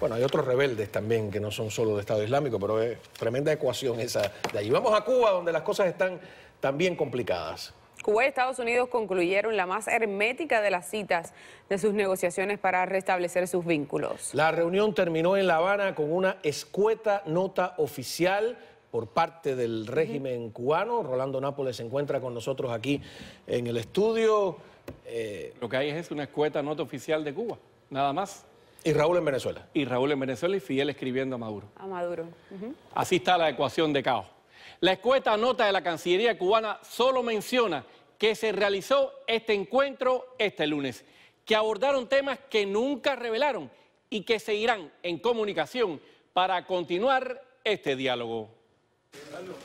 Bueno, hay otros rebeldes también que no son solo de Estado Islámico, pero es tremenda ecuación esa de allí. Vamos a Cuba, donde las cosas están también complicadas. Cuba y Estados Unidos concluyeron la más hermética de las citas de sus negociaciones para restablecer sus vínculos. La reunión terminó en La Habana con una escueta nota oficial por parte del régimen cubano. Rolando Nápoles se encuentra con nosotros aquí en el estudio. Eh, Lo que hay es una escueta nota oficial de Cuba, nada más. Y Raúl en Venezuela. Y Raúl en Venezuela y Fidel escribiendo a Maduro. A Maduro. Así está la ecuación de caos. La escueta nota de la Cancillería cubana solo menciona que se realizó este encuentro este lunes, que abordaron temas que nunca revelaron y que seguirán en comunicación para continuar este diálogo.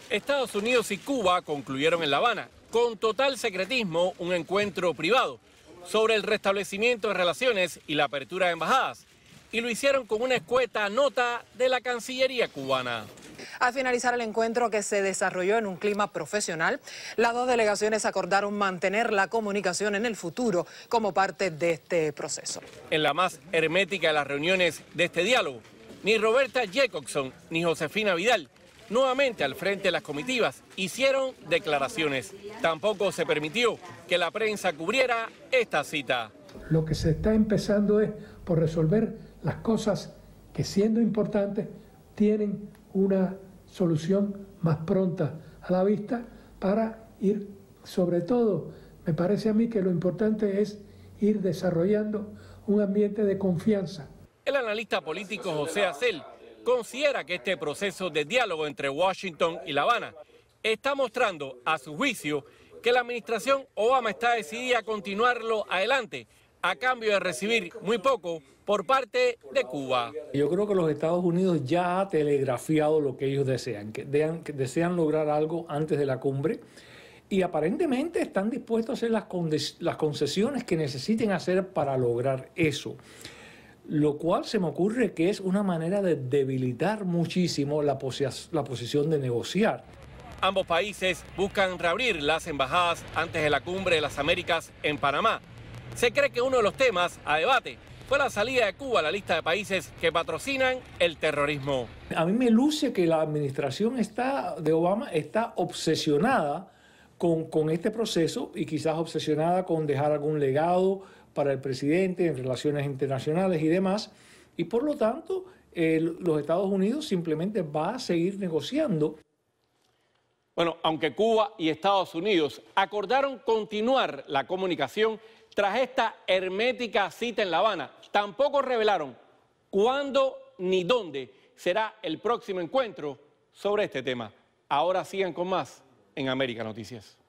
Estados Unidos y Cuba concluyeron en La Habana, con total secretismo, un encuentro privado sobre el restablecimiento de relaciones y la apertura de embajadas y lo hicieron con una escueta nota de la Cancillería cubana. Al finalizar el encuentro que se desarrolló en un clima profesional, las dos delegaciones acordaron mantener la comunicación en el futuro como parte de este proceso. En la más hermética de las reuniones de este diálogo, ni Roberta Jacobson ni Josefina Vidal, nuevamente al frente de las comitivas, hicieron declaraciones. Tampoco se permitió que la prensa cubriera esta cita. Lo que se está empezando es por resolver las cosas que siendo importantes tienen una solución más pronta a la vista para ir, sobre todo, me parece a mí que lo importante es ir desarrollando un ambiente de confianza. El analista político José Acel considera que este proceso de diálogo entre Washington y La Habana está mostrando, a su juicio, que la administración Obama está decidida a continuarlo adelante a cambio de recibir muy poco por parte de Cuba. Yo creo que los Estados Unidos ya ha telegrafiado lo que ellos desean, que, desean lograr algo antes de la cumbre y aparentemente están dispuestos a hacer las, concesiones que necesiten hacer para lograr eso. Lo cual se me ocurre que es una manera de debilitar muchísimo la posición de negociar. Ambos países buscan reabrir las embajadas antes de la cumbre de las Américas en Panamá, se cree que uno de los temas a debate fue la salida de Cuba a la lista de países que patrocinan el terrorismo. A mí me luce que la administración está, de Obama está obsesionada con, con este proceso y quizás obsesionada con dejar algún legado para el presidente en relaciones internacionales y demás. Y por lo tanto, los Estados Unidos simplemente va a seguir negociando. Bueno, aunque Cuba y Estados Unidos acordaron continuar la comunicación, tras esta hermética cita en La Habana. Tampoco revelaron cuándo ni dónde será el próximo encuentro sobre este tema. Ahora sigan con más en América Noticias.